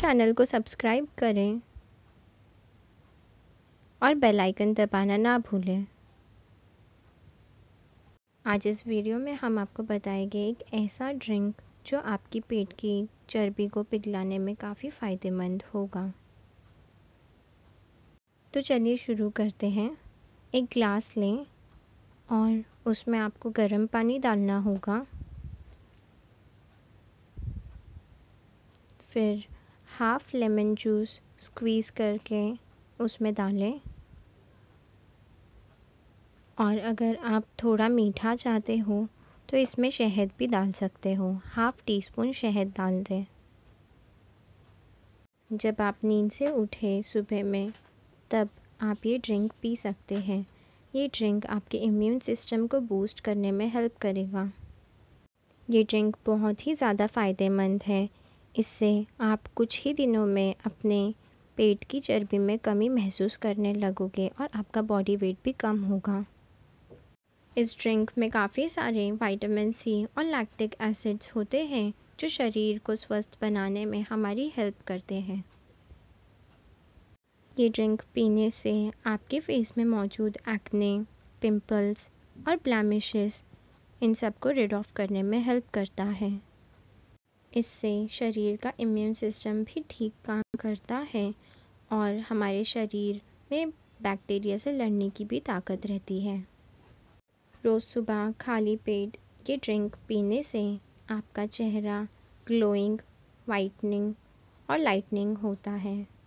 channel को subscribe करें और बेल आइकन दबाना ना भूलें आज इस वीडियो में हम आपको बताएंगे एक ऐसा ड्रिंक जो आपकी पेट की चर्बी को पिघलाने में काफ़ी फ़ायदेमंद होगा तो चलिए शुरू करते हैं एक ग्लास लें और उसमें आपको गर्म पानी डालना होगा फिर हाफ़ लेमन जूस स्क्वीज़ करके उसमें डालें और अगर आप थोड़ा मीठा चाहते हो तो इसमें शहद भी डाल सकते हो हाफ़ टी स्पून शहद डाल दें जब आप नींद से उठे सुबह में तब आप ये ड्रिंक पी सकते हैं ये ड्रिंक आपके इम्यून सिस्टम को बूस्ट करने में हेल्प करेगा ये ड्रिंक बहुत ही ज़्यादा फ़ायदेमंद है इससे आप कुछ ही दिनों में अपने पेट की चर्बी में कमी महसूस करने लगोगे और आपका बॉडी वेट भी कम होगा इस ड्रिंक में काफ़ी सारे विटामिन सी और लैक्टिक एसिड्स होते हैं जो शरीर को स्वस्थ बनाने में हमारी हेल्प करते हैं ये ड्रिंक पीने से आपके फेस में मौजूद एक्ने पिंपल्स और ब्लैमिशेस इन सब को रिड ऑफ करने में हेल्प करता है इससे शरीर का इम्यून सिस्टम भी ठीक काम करता है और हमारे शरीर में बैक्टीरिया से लड़ने की भी ताकत रहती है रोज़ सुबह खाली पेट ये ड्रिंक पीने से आपका चेहरा ग्लोइंग वाइटनिंग और लाइटनिंग होता है